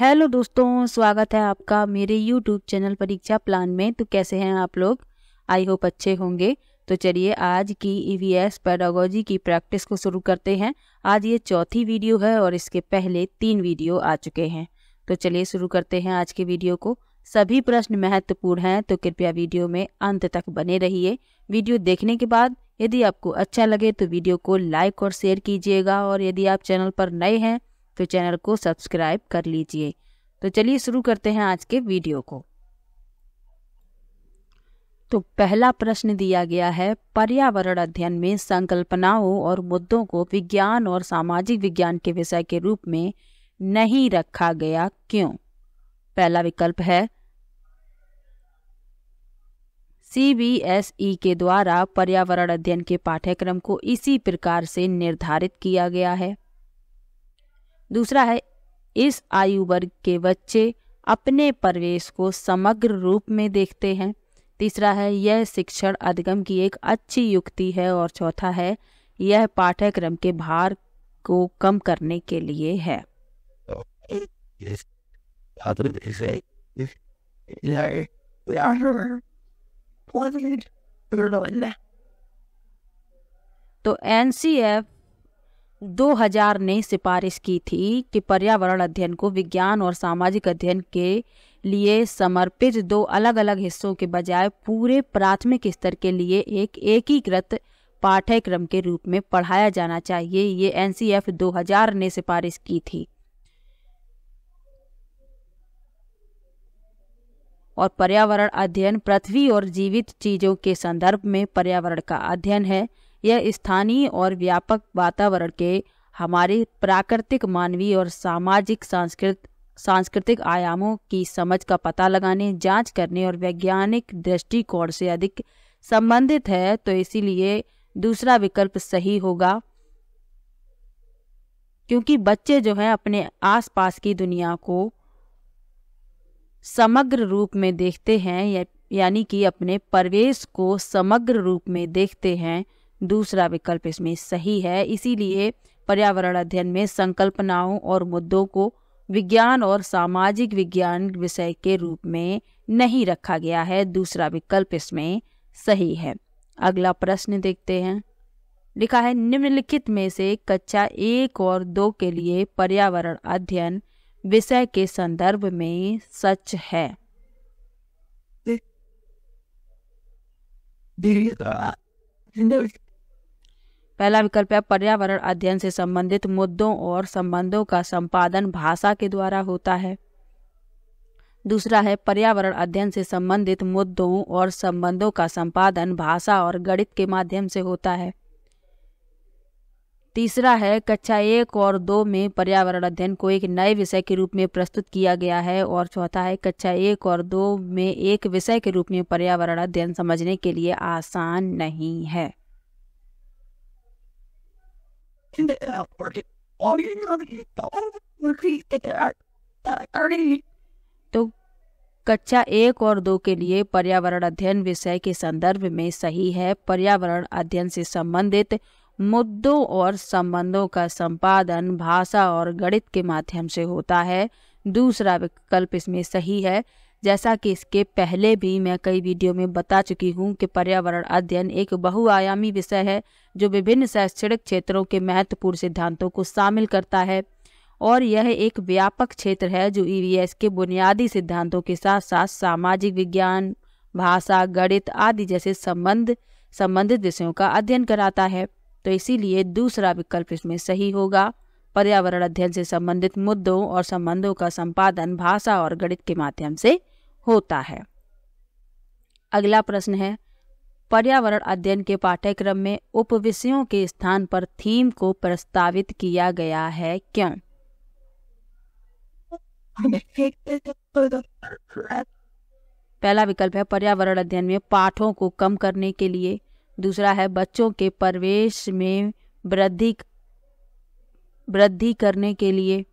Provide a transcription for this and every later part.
Hello दोस्तों स्वागत है आपका मेरे यूट्यूब चैनल परीक्षा प्लान में तो कैसे हैं आप लोग आई होप अच्छे होंगे तो चलिए आज की ईवीएस e पैडागोजी की प्रैक्टिस को शुरू करते हैं आज ये चौथी वीडियो है और इसके पहले तीन वीडियो आ चुके हैं तो चलिए शुरू करते हैं आज के वीडियो को सभी प्रश्न महत्वपूर्ण हैं तो कृपया वीडियो में अंत तक बने रहिए वीडियो देखने के बाद यदि आपको अच्छा लगे तो वीडियो को लाइक और शेयर कीजिएगा और यदि आप चैनल पर नए हैं तो चैनल को सब्सक्राइब कर लीजिए तो चलिए शुरू करते हैं आज के वीडियो को तो पहला प्रश्न दिया गया है पर्यावरण अध्ययन में संकल्पनाओं और मुद्दों को विज्ञान और सामाजिक विज्ञान के विषय के रूप में नहीं रखा गया क्यों पहला विकल्प है सीबीएसई के द्वारा पर्यावरण अध्ययन के पाठ्यक्रम को इसी प्रकार से निर्धारित किया गया है दूसरा है इस आयु वर्ग के बच्चे अपने प्रवेश को समग्र रूप में देखते हैं तीसरा है यह शिक्षण अधिगम की एक अच्छी युक्ति है और चौथा है यह पाठ्यक्रम के भार को कम करने के लिए है तो एन सी एफ 2000 ने सिफारिश की थी कि पर्यावरण अध्ययन को विज्ञान और सामाजिक अध्ययन के लिए समर्पित दो अलग अलग हिस्सों के बजाय पूरे प्राथमिक स्तर के लिए एक एकीकृत पाठ्यक्रम के रूप में पढ़ाया जाना चाहिए ये एन 2000 ने सिफारिश की थी और पर्यावरण अध्ययन पृथ्वी और जीवित चीजों के संदर्भ में पर्यावरण का अध्ययन है यह स्थानीय और व्यापक वातावरण के हमारे प्राकृतिक मानवीय और सामाजिक सांस्कृत सांस्कृतिक आयामों की समझ का पता लगाने जांच करने और वैज्ञानिक दृष्टिकोण से अधिक संबंधित है तो इसीलिए दूसरा विकल्प सही होगा क्योंकि बच्चे जो हैं अपने आसपास की दुनिया को समग्र रूप में देखते हैं या, यानी कि अपने परिवेश को समग्र रूप में देखते हैं दूसरा विकल्प इसमें सही है इसीलिए पर्यावरण अध्ययन में संकल्पनाओं और मुद्दों को विज्ञान और सामाजिक विज्ञान विषय के रूप में नहीं रखा गया है दूसरा विकल्प इसमें सही है अगला प्रश्न देखते हैं लिखा है निम्नलिखित में से कक्षा एक और दो के लिए पर्यावरण अध्ययन विषय के संदर्भ में सच है पहला विकल्प है पर्यावरण अध्ययन से संबंधित मुद्दों और संबंधों का संपादन भाषा के द्वारा होता है दूसरा है पर्यावरण अध्ययन से संबंधित मुद्दों और संबंधों का संपादन भाषा और गणित के माध्यम से होता है तीसरा है कक्षा एक और दो में पर्यावरण अध्ययन को एक नए विषय के रूप में प्रस्तुत किया गया है और चौथा है कक्षा एक और दो में एक विषय के रूप में पर्यावरण अध्ययन समझने के लिए आसान नहीं है तो कक्षा एक और दो के लिए पर्यावरण अध्ययन विषय के संदर्भ में सही है पर्यावरण अध्ययन से संबंधित मुद्दों और संबंधों का संपादन भाषा और गणित के माध्यम से होता है दूसरा विकल्प इसमें सही है जैसा कि इसके पहले भी मैं कई वीडियो में बता चुकी हूँ कि पर्यावरण अध्ययन एक बहुआयामी विषय है जो विभिन्न शैक्षणिक क्षेत्रों के महत्वपूर्ण सिद्धांतों को शामिल करता है और यह एक व्यापक क्षेत्र है जो ईवीएस e के बुनियादी सिद्धांतों के साथ साथ सामाजिक विज्ञान भाषा गणित आदि जैसे संबंध संबंधित विषयों का अध्ययन कराता है तो इसीलिए दूसरा विकल्प इसमें सही होगा पर्यावरण अध्ययन से संबंधित मुद्दों और संबंधों का संपादन भाषा और गणित के माध्यम से होता है अगला प्रश्न है पर्यावरण अध्ययन के पाठ्यक्रम में उप विषयों के स्थान पर थीम को प्रस्तावित किया गया है क्यों पहला विकल्प है पर्यावरण अध्ययन में पाठों को कम करने के लिए दूसरा है बच्चों के प्रवेश में वृद्धि वृद्धि करने के लिए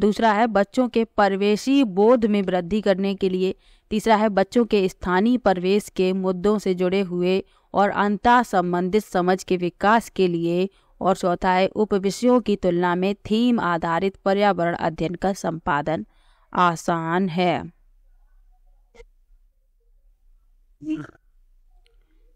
दूसरा है बच्चों के परवेशी बोध में वृद्धि करने के लिए तीसरा है बच्चों के स्थानीय प्रवेश के मुद्दों से जुड़े हुए और अंतः संबंधित समझ के विकास के लिए और चौथा है उप विषयों की तुलना में थीम आधारित पर्यावरण अध्ययन का संपादन आसान है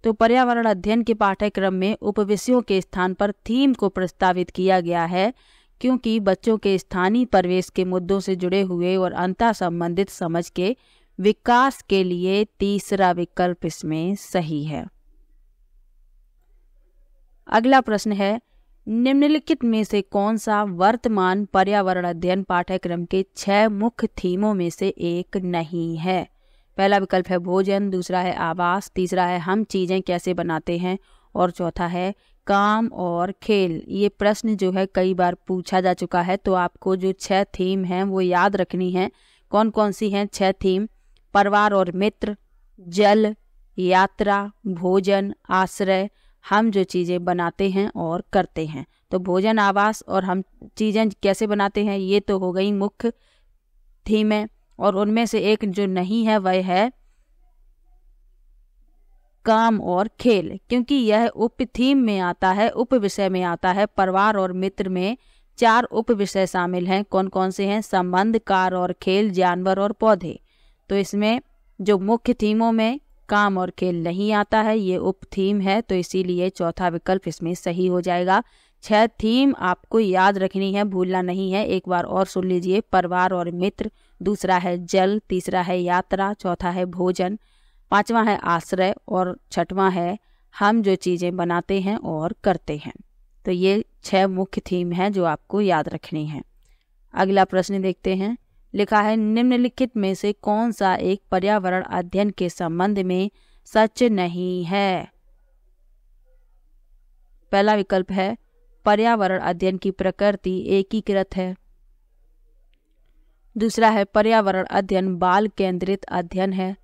तो पर्यावरण अध्ययन के पाठ्यक्रम में उप विषयों के स्थान पर थीम को प्रस्तावित किया गया है क्योंकि बच्चों के स्थानीय प्रवेश के मुद्दों से जुड़े हुए और अंतः संबंधित समझ के विकास के लिए तीसरा विकल्प इसमें सही है अगला प्रश्न है निम्नलिखित में से कौन सा वर्तमान पर्यावरण अध्ययन पाठ्यक्रम के छह मुख्य थीमों में से एक नहीं है पहला विकल्प है भोजन दूसरा है आवास तीसरा है हम चीज़ें कैसे बनाते हैं और चौथा है काम और खेल ये प्रश्न जो है कई बार पूछा जा चुका है तो आपको जो छह थीम हैं वो याद रखनी है कौन कौन सी हैं छह थीम परिवार और मित्र जल यात्रा भोजन आश्रय हम जो चीज़ें बनाते हैं और करते हैं तो भोजन आवास और हम चीज़ें कैसे बनाते हैं ये तो हो गई मुख्य थीमें और उनमें से एक जो नहीं है वह है काम और खेल क्योंकि यह उप थीम में आता है उप विषय में आता है परिवार और मित्र में चार उप विषय शामिल हैं कौन कौन से हैं संबंध कार और खेल जानवर और पौधे तो इसमें जो मुख्य थीमों में काम और खेल नहीं आता है ये उप थीम है तो इसीलिए चौथा विकल्प इसमें सही हो जाएगा छह थीम आपको याद रखनी है भूलना नहीं है एक बार और सुन लीजिए परिवार और मित्र दूसरा है जल तीसरा है यात्रा चौथा है भोजन पांचवा है आश्रय और छठवां है हम जो चीज़ें बनाते हैं और करते हैं तो ये छह मुख्य थीम हैं जो आपको याद रखनी है अगला प्रश्न देखते हैं लिखा है निम्नलिखित में से कौन सा एक पर्यावरण अध्ययन के संबंध में सच नहीं है पहला विकल्प है पर्यावरण अध्ययन की प्रकृति एकीकृत है दूसरा है पर्यावरण अध्ययन बाल केंद्रित अध्ययन है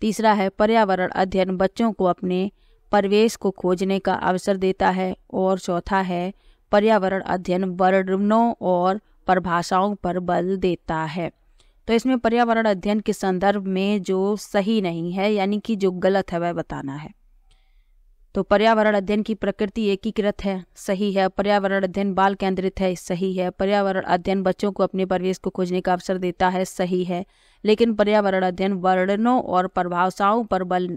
तीसरा है पर्यावरण अध्ययन बच्चों को अपने परिवेश को खोजने का अवसर देता है और चौथा है पर्यावरण अध्ययन वर्णों और परिभाषाओं पर बल देता है तो इसमें पर्यावरण अध्ययन के संदर्भ में जो सही नहीं है यानी कि जो गलत है वह बताना है तो पर्यावरण अध्ययन की प्रकृति एकीकृत है सही है पर्यावरण अध्ययन बाल केंद्रित है सही है पर्यावरण अध्ययन बच्चों को अपने परिवेश को खोजने का अवसर देता है सही है लेकिन पर्यावरण अध्ययन वर्णनों और प्रभावशाओं पर बल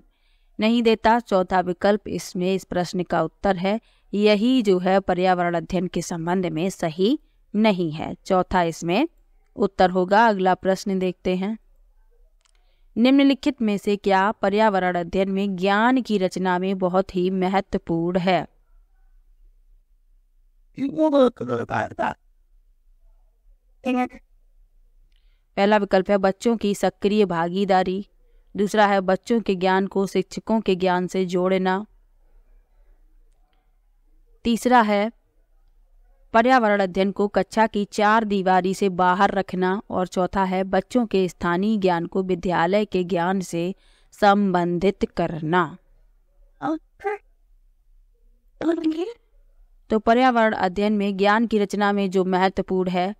नहीं देता चौथा विकल्प इसमें इस प्रश्न का उत्तर है यही जो है पर्यावरण अध्ययन के संबंध में सही नहीं है चौथा इसमें उत्तर होगा अगला प्रश्न देखते हैं निम्नलिखित में से क्या पर्यावरण अध्ययन में ज्ञान की रचना में बहुत ही महत्वपूर्ण है पहला विकल्प है बच्चों की सक्रिय भागीदारी दूसरा है बच्चों के ज्ञान को शिक्षकों के ज्ञान से जोड़ना तीसरा है पर्यावरण अध्ययन को कक्षा की चार दीवारी से बाहर रखना और चौथा है बच्चों के स्थानीय ज्ञान को विद्यालय के ज्ञान से संबंधित करना तो पर्यावरण अध्ययन में ज्ञान की रचना में जो महत्वपूर्ण है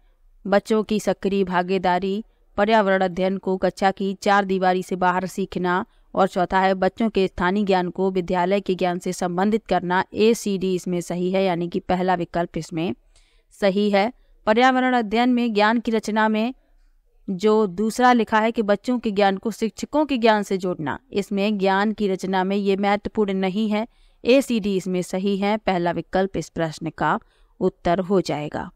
बच्चों की सक्रिय भागीदारी पर्यावरण अध्ययन को कक्षा की चार दीवारी से बाहर सीखना और चौथा है बच्चों के स्थानीय ज्ञान को विद्यालय के ज्ञान से संबंधित करना ए सी डी इसमें सही है यानी कि पहला विकल्प इसमें सही है पर्यावरण अध्ययन में ज्ञान की रचना में जो दूसरा लिखा है कि बच्चों के ज्ञान को शिक्षकों के ज्ञान से जोड़ना इसमें ज्ञान की रचना में ये महत्वपूर्ण नहीं है ए सी डी इसमें सही है पहला विकल्प इस प्रश्न का उत्तर हो जाएगा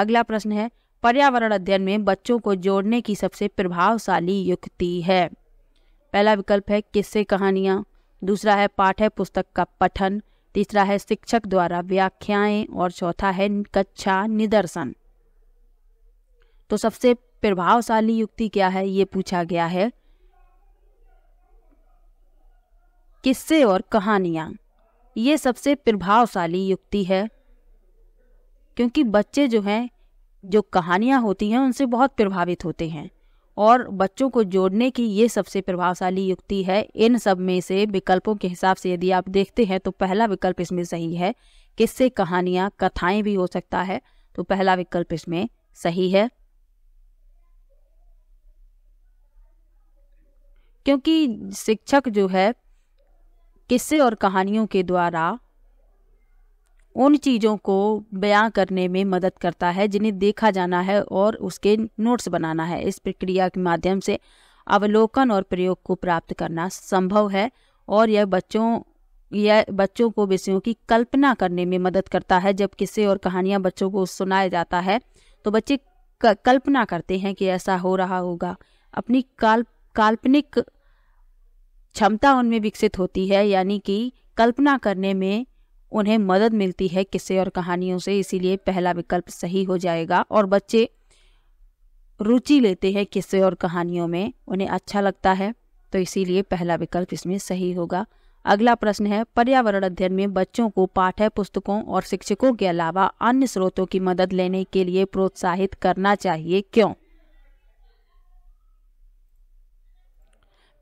अगला प्रश्न है पर्यावरण अध्ययन में बच्चों को जोड़ने की सबसे प्रभावशाली युक्ति है पहला विकल्प है किस्से कहानियाँ दूसरा है पाठ्य पुस्तक का पठन तीसरा है शिक्षक द्वारा व्याख्याएं और चौथा है कक्षा निदर्शन तो सबसे प्रभावशाली युक्ति क्या है ये पूछा गया है किस्से और कहानियां ये सबसे प्रभावशाली युक्ति है क्योंकि बच्चे जो हैं जो कहानियाँ होती हैं उनसे बहुत प्रभावित होते हैं और बच्चों को जोड़ने की ये सबसे प्रभावशाली युक्ति है इन सब में से विकल्पों के हिसाब से यदि आप देखते हैं तो पहला विकल्प इसमें सही है किससे कहानियाँ कथाएं भी हो सकता है तो पहला विकल्प इसमें सही है क्योंकि शिक्षक जो है किस्से और कहानियों के द्वारा उन चीज़ों को बयां करने में मदद करता है जिन्हें देखा जाना है और उसके नोट्स बनाना है इस प्रक्रिया के माध्यम से अवलोकन और प्रयोग को प्राप्त करना संभव है और यह बच्चों यह बच्चों को विषयों की कल्पना करने में मदद करता है जब किस्से और कहानियाँ बच्चों को सुनाया जाता है तो बच्चे कल्पना करते हैं कि ऐसा हो रहा होगा अपनी काल काल्पनिक क्षमता उनमें विकसित होती है यानी कि कल्पना करने में उन्हें मदद मिलती है किस्से और कहानियों से इसीलिए पहला विकल्प सही हो जाएगा और बच्चे रुचि लेते हैं किस्से और कहानियों में उन्हें अच्छा लगता है तो इसीलिए पहला विकल्प इसमें सही होगा अगला प्रश्न है पर्यावरण अध्ययन में बच्चों को पाठ्य पुस्तकों और शिक्षकों के अलावा अन्य स्रोतों की मदद लेने के लिए प्रोत्साहित करना चाहिए क्यों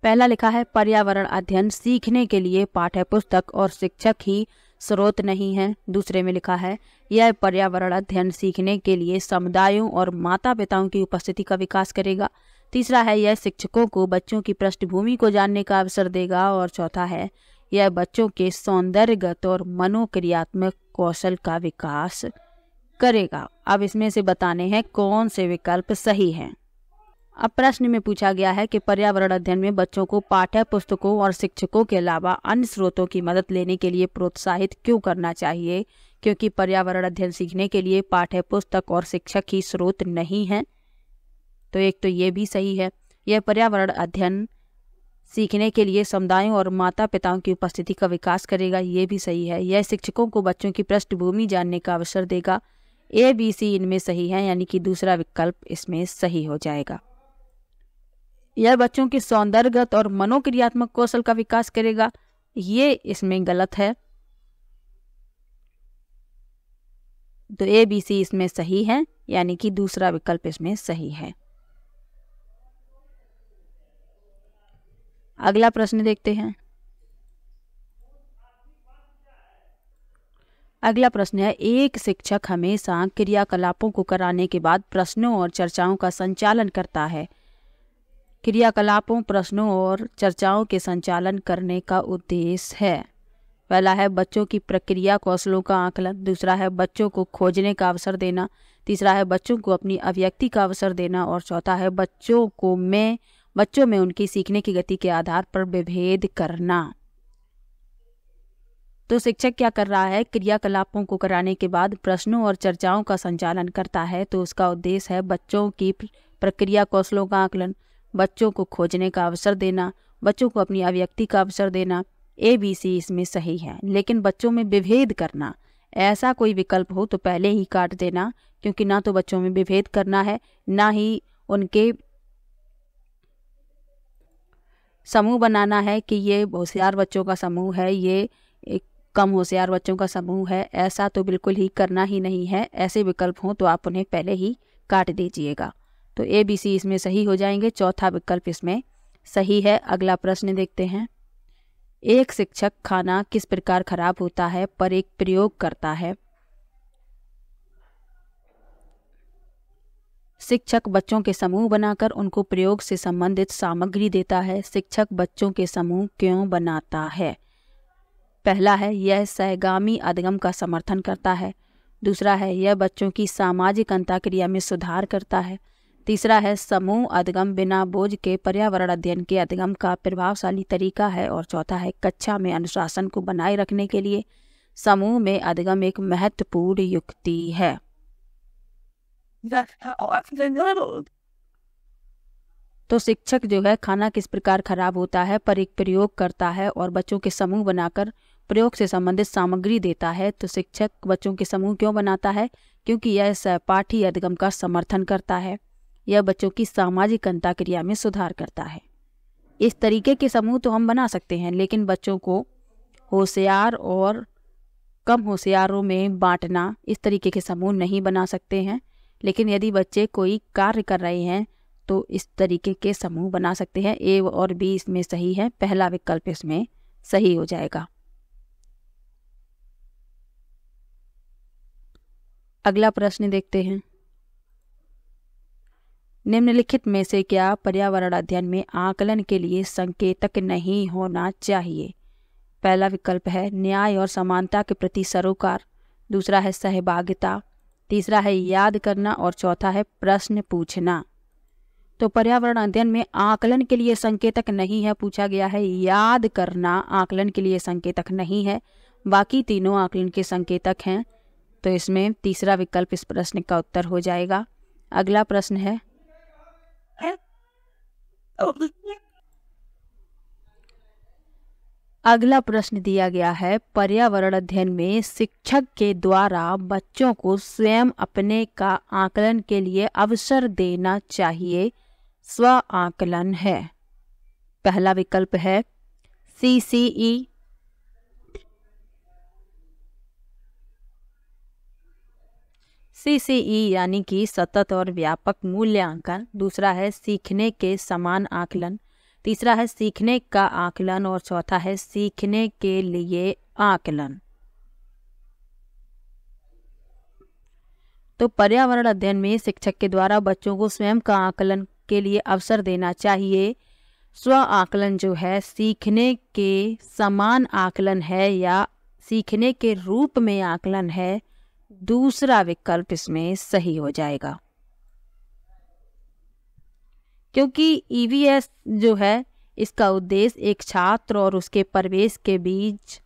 पहला लिखा है पर्यावरण अध्ययन सीखने के लिए पाठ्य पुस्तक और शिक्षक ही स्रोत नहीं है दूसरे में लिखा है यह पर्यावरण अध्ययन सीखने के लिए समुदायों और माता पिताओं की उपस्थिति का विकास करेगा तीसरा है यह शिक्षकों को बच्चों की पृष्ठभूमि को जानने का अवसर देगा और चौथा है यह बच्चों के सौंदर्यगत और मनोक्रियात्मक कौशल का विकास करेगा अब इसमें से बताने हैं कौन से विकल्प सही हैं अब प्रश्न में पूछा गया है कि पर्यावरण अध्ययन में बच्चों को पाठ्य पुस्तकों और शिक्षकों के अलावा अन्य स्रोतों की मदद लेने के लिए प्रोत्साहित क्यों करना चाहिए क्योंकि पर्यावरण अध्ययन सीखने के लिए पाठ्य पुस्तक और शिक्षक ही स्रोत नहीं है तो एक तो ये भी सही है यह पर्यावरण अध्ययन सीखने के लिए समुदायों और माता पिताओं की उपस्थिति का विकास करेगा ये भी सही है यह शिक्षकों को बच्चों की पृष्ठभूमि जानने का अवसर देगा ए बी सी इनमें सही है यानी कि दूसरा विकल्प इसमें सही हो जाएगा यह बच्चों के सौंदर्यगत और मनोक्रियात्मक कौशल का विकास करेगा ये इसमें गलत है तो ए बी सी इसमें सही है यानी कि दूसरा विकल्प इसमें सही है अगला प्रश्न देखते हैं अगला प्रश्न है एक शिक्षक हमेशा क्रियाकलापों को कराने के बाद प्रश्नों और चर्चाओं का संचालन करता है क्रियाकलापों प्रश्नों और चर्चाओं के संचालन करने का उद्देश्य है पहला है बच्चों की प्रक्रिया कौशलों का आकलन दूसरा है बच्चों को खोजने का अवसर देना तीसरा है बच्चों को अपनी अभिव्यक्ति का अवसर देना और चौथा है बच्चों को में बच्चों में उनकी सीखने की गति के आधार पर विभेद करना तो शिक्षक क्या कर रहा है क्रियाकलापों को कराने के बाद प्रश्नों और चर्चाओं का संचालन करता है तो उसका उद्देश्य है बच्चों की प्रक्रिया कौशलों का आकलन बच्चों को खोजने का अवसर देना बच्चों को अपनी अभिव्यक्ति का अवसर देना ए बी सी इसमें सही है लेकिन बच्चों में विभेद करना ऐसा कोई विकल्प हो तो पहले ही काट देना क्योंकि ना तो बच्चों में विभेद करना है ना ही उनके समूह बनाना है कि ये होशियार बच्चों का समूह है ये कम होशियार बच्चों का समूह है ऐसा तो बिल्कुल ही करना ही नहीं है ऐसे विकल्प हों तो आप उन्हें पहले ही काट दीजिएगा तो ए बी सी इसमें सही हो जाएंगे चौथा विकल्प इसमें सही है अगला प्रश्न देखते हैं एक शिक्षक खाना किस प्रकार खराब होता है पर एक प्रयोग करता है शिक्षक बच्चों के समूह बनाकर उनको प्रयोग से संबंधित सामग्री देता है शिक्षक बच्चों के समूह क्यों बनाता है पहला है यह सहगामी अधिगम का समर्थन करता है दूसरा है यह बच्चों की सामाजिक अंताक्रिया में सुधार करता है तीसरा है समूह अधिगम बिना बोझ के पर्यावरण अध्ययन के अधिगम का प्रभावशाली तरीका है और चौथा है कक्षा में अनुशासन को बनाए रखने के लिए समूह में अधिगम एक महत्वपूर्ण युक्ति है तो शिक्षक जो है खाना किस प्रकार खराब होता है पर एक प्रयोग करता है और बच्चों के समूह बनाकर प्रयोग से संबंधित सामग्री देता है तो शिक्षक बच्चों के समूह क्यों बनाता है क्योंकि यह सहपाठी अधिगम का समर्थन करता है यह बच्चों की सामाजिक अंता क्रिया में सुधार करता है इस तरीके के समूह तो हम बना सकते हैं लेकिन बच्चों को होशियार और कम होशियारों में बांटना इस तरीके के समूह नहीं बना सकते हैं लेकिन यदि बच्चे कोई कार्य कर रहे हैं तो इस तरीके के समूह बना सकते हैं ए और बी इसमें सही है पहला विकल्प इसमें सही हो जाएगा अगला प्रश्न देखते हैं निम्नलिखित में से क्या पर्यावरण अध्ययन में आकलन के लिए संकेतक नहीं होना चाहिए पहला विकल्प है न्याय और समानता के प्रति सरोकार दूसरा है सहभागिता तीसरा है याद करना और चौथा है प्रश्न पूछना तो पर्यावरण अध्ययन में आकलन के लिए संकेतक नहीं है पूछा गया है याद करना आकलन के लिए संकेतक नहीं है बाकी तीनों आकलन के संकेतक हैं तो इसमें तीसरा विकल्प इस प्रश्न का उत्तर हो जाएगा अगला प्रश्न है अगला प्रश्न दिया गया है पर्यावरण अध्ययन में शिक्षक के द्वारा बच्चों को स्वयं अपने का आकलन के लिए अवसर देना चाहिए स्व आकलन है पहला विकल्प है सी सी ई सीसीई e यानी कि सतत और व्यापक मूल्यांकन दूसरा है सीखने के समान आकलन तीसरा है सीखने का आकलन और चौथा है सीखने के लिए आकलन तो पर्यावरण अध्ययन में शिक्षक के द्वारा बच्चों को स्वयं का आकलन के लिए अवसर देना चाहिए स्व आकलन जो है सीखने के समान आकलन है या सीखने के रूप में आकलन है दूसरा विकल्प इसमें सही हो जाएगा क्योंकि ईवीएस e जो है इसका उद्देश्य एक छात्र और उसके प्रवेश के बीच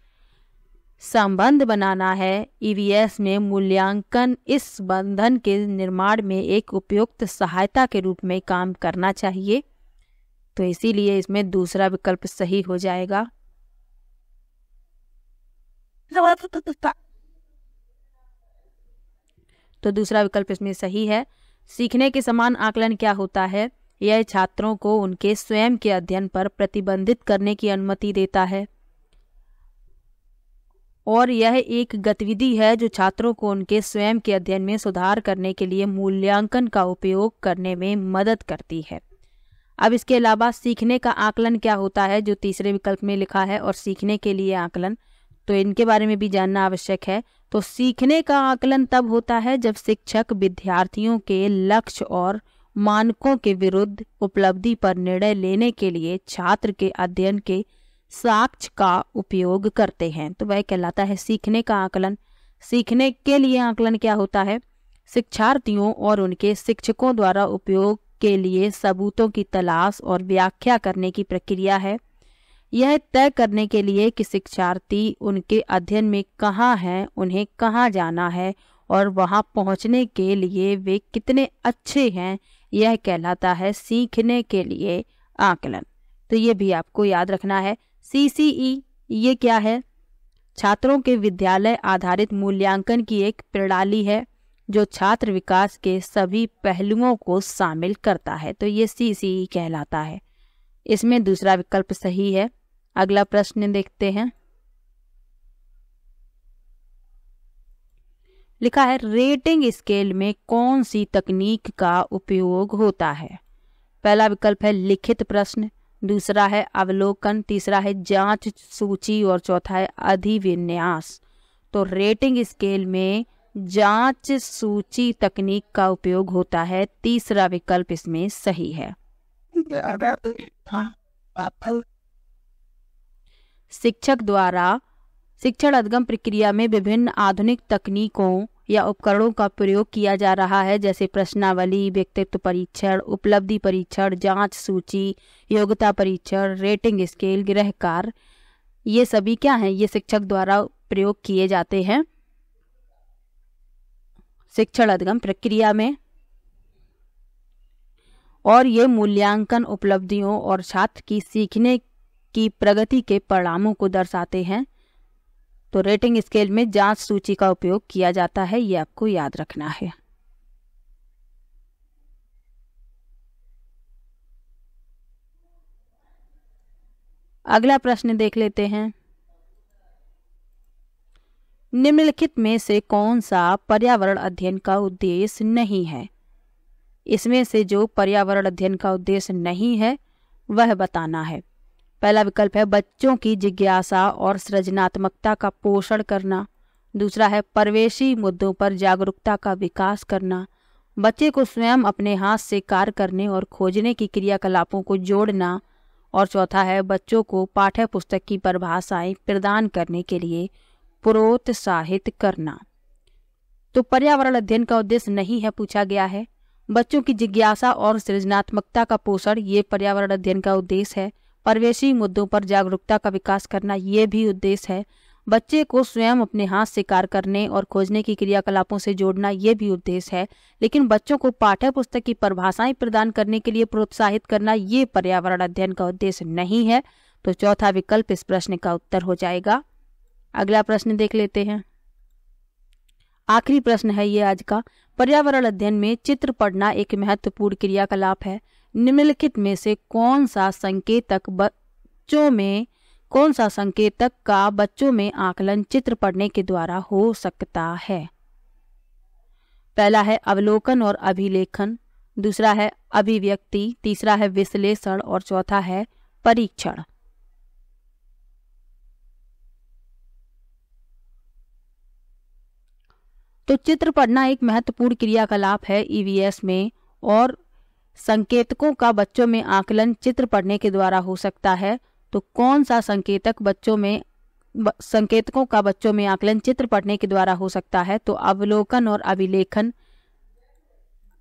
संबंध बनाना है ईवीएस e में मूल्यांकन इस बंधन के निर्माण में एक उपयुक्त सहायता के रूप में काम करना चाहिए तो इसीलिए इसमें दूसरा विकल्प सही हो जाएगा तो दूसरा विकल्प इसमें सही है सीखने के समान आकलन क्या होता है यह छात्रों को उनके स्वयं के अध्ययन पर प्रतिबंधित करने की अनुमति देता है और यह एक गतिविधि है जो छात्रों को उनके स्वयं के अध्ययन में सुधार करने के लिए मूल्यांकन का उपयोग करने में मदद करती है अब इसके अलावा सीखने का आकलन क्या होता है जो तीसरे विकल्प में लिखा है और सीखने के लिए आकलन तो इनके बारे में भी जानना आवश्यक है तो सीखने का आकलन तब होता है जब शिक्षक विद्यार्थियों के लक्ष्य और मानकों के विरुद्ध उपलब्धि पर निर्णय लेने के लिए छात्र के अध्ययन के साक्ष्य का उपयोग करते हैं तो वह कहलाता है सीखने का आकलन सीखने के लिए आकलन क्या होता है शिक्षार्थियों और उनके शिक्षकों द्वारा उपयोग के लिए सबूतों की तलाश और व्याख्या करने की प्रक्रिया है यह तय करने के लिए कि शिक्षार्थी उनके अध्ययन में कहाँ हैं उन्हें कहाँ जाना है और वहाँ पहुँचने के लिए वे कितने अच्छे हैं यह कहलाता है सीखने के लिए आकलन तो ये भी आपको याद रखना है सी e, ये क्या है छात्रों के विद्यालय आधारित मूल्यांकन की एक प्रणाली है जो छात्र विकास के सभी पहलुओं को शामिल करता है तो ये सी e कहलाता है इसमें दूसरा विकल्प सही है अगला प्रश्न देखते हैं लिखा है रेटिंग स्केल में कौन सी तकनीक का उपयोग होता है पहला विकल्प है लिखित प्रश्न दूसरा है अवलोकन तीसरा है जांच सूची और चौथा है अधिविन्यास तो रेटिंग स्केल में जांच सूची तकनीक का उपयोग होता है तीसरा विकल्प इसमें सही है शिक्षक द्वारा शिक्षण अधिगम प्रक्रिया में विभिन्न आधुनिक तकनीकों या उपकरणों का प्रयोग किया जा रहा है जैसे प्रश्नावली व्यक्तित्व परीक्षण उपलब्धि परीक्षण जांच सूची योग्यता परीक्षण रेटिंग स्केल गृह कार्य ये सभी क्या हैं ये शिक्षक द्वारा प्रयोग किए जाते हैं शिक्षण अधिगम प्रक्रिया में और ये मूल्यांकन उपलब्धियों और छात्र की सीखने की प्रगति के परिणामों को दर्शाते हैं तो रेटिंग स्केल में जांच सूची का उपयोग किया जाता है ये आपको याद रखना है अगला प्रश्न देख लेते हैं निम्नलिखित में से कौन सा पर्यावरण अध्ययन का उद्देश्य नहीं है इसमें से जो पर्यावरण अध्ययन का उद्देश्य नहीं है वह बताना है पहला विकल्प है बच्चों की जिज्ञासा और सृजनात्मकता का पोषण करना दूसरा है परवेशी मुद्दों पर जागरूकता का विकास करना बच्चे को स्वयं अपने हाथ से कार्य करने और खोजने की क्रियाकलापों को जोड़ना और चौथा है बच्चों को पाठ्य पुस्तक की परिभाषाएं प्रदान करने के लिए प्रोत्साहित करना तो पर्यावरण अध्ययन का उद्देश्य नहीं है पूछा गया है बच्चों की जिज्ञासा और सृजनात्मकता का पोषण ये पर्यावरण अध्ययन का उद्देश्य है परवेशी मुद्दों पर जागरूकता का विकास करना ये भी उद्देश्य है बच्चे को स्वयं अपने हाथ से कार्य करने और खोजने की क्रियाकलापों से जोड़ना ये भी उद्देश्य है लेकिन बच्चों को पाठ्य पुस्तक की परिभाषाएं प्रदान करने के लिए प्रोत्साहित करना ये पर्यावरण अध्ययन का उद्देश्य नहीं है तो चौथा विकल्प इस प्रश्न का उत्तर हो जाएगा अगला प्रश्न देख लेते हैं आखिरी प्रश्न है ये आज का पर्यावरण अध्ययन में चित्र पढ़ना एक महत्वपूर्ण क्रियाकलाप है निम्नलिखित में से कौन सा संकेतक बच्चों में कौन सा संकेतक का बच्चों में आकलन चित्र पढ़ने के द्वारा हो सकता है पहला है अवलोकन और अभिलेखन दूसरा है अभिव्यक्ति तीसरा है विश्लेषण और चौथा है परीक्षण तो चित्र पढ़ना एक महत्वपूर्ण क्रियाकलाप है ईवीएस e में और संकेतकों का बच्चों में आकलन चित्र पढ़ने के द्वारा हो सकता है तो कौन सा संकेतक बच्चों में संकेतकों का बच्चों में आकलन चित्र पढ़ने के द्वारा हो सकता है तो अवलोकन और अभिलेखन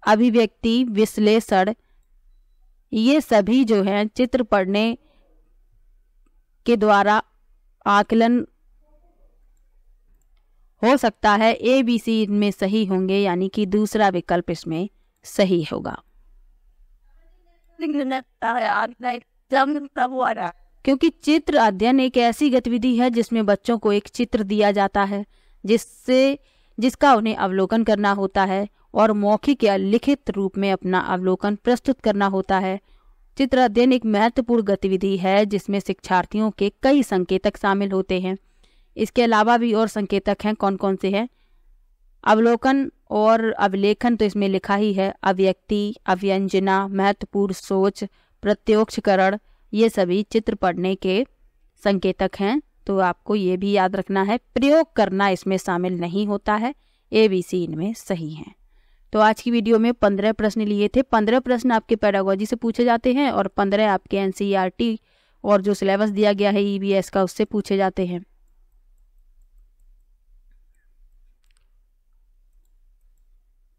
अभिव्यक्ति विश्लेषण ये सभी जो हैं चित्र पढ़ने के द्वारा आकलन हो सकता है ए बी सी इनमें सही होंगे यानी कि दूसरा विकल्प इसमें सही होगा क्योंकि चित्र अध्ययन एक ऐसी गतिविधि है जिसमें बच्चों को एक चित्र दिया जाता है जिससे जिसका उन्हें अवलोकन करना होता है और मौखिक या लिखित रूप में अपना अवलोकन प्रस्तुत करना होता है चित्र अध्ययन एक महत्वपूर्ण गतिविधि है जिसमें शिक्षार्थियों के कई संकेतक शामिल होते हैं इसके अलावा भी और संकेतक हैं कौन कौन से हैं अवलोकन और अवलेखन तो इसमें लिखा ही है अव्यक्ति अव्यंजना महत्वपूर्ण सोच प्रत्योक्षकरण ये सभी चित्र पढ़ने के संकेतक हैं तो आपको ये भी याद रखना है प्रयोग करना इसमें शामिल नहीं होता है ए बी सी इनमें सही है तो आज की वीडियो में पंद्रह प्रश्न लिए थे पंद्रह प्रश्न आपके पैडागोजी से पूछे जाते हैं और पंद्रह आपके एन e और जो सिलेबस दिया गया है ई e का उससे पूछे जाते हैं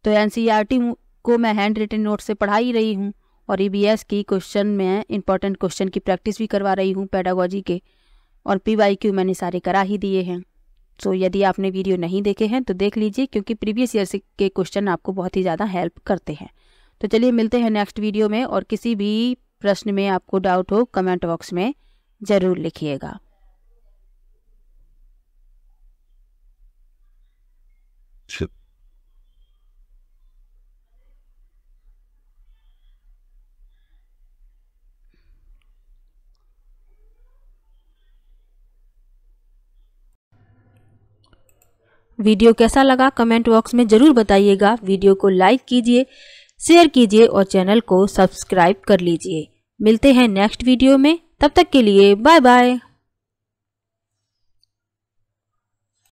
तो एन e को मैं हैंड रिटन नोट से पढ़ा ही रही हूँ और ई e की क्वेश्चन में इंपॉर्टेंट क्वेश्चन की प्रैक्टिस भी करवा रही हूँ पैडागोजी के और पी वाई क्यू मैंने सारे करा ही दिए हैं सो so, यदि आपने वीडियो नहीं देखे हैं तो देख लीजिए क्योंकि प्रीवियस ईयर के क्वेश्चन आपको बहुत ही ज़्यादा हेल्प करते हैं तो चलिए मिलते हैं नेक्स्ट वीडियो में और किसी भी प्रश्न में आपको डाउट हो कमेंट बॉक्स में ज़रूर लिखिएगा Chip. अच्छा। वीडियो कैसा लगा कमेंट बॉक्स में ज़रूर बताइएगा वीडियो को लाइक कीजिए शेयर कीजिए और चैनल को सब्सक्राइब कर लीजिए मिलते हैं नेक्स्ट वीडियो में तब तक के लिए बाय बाय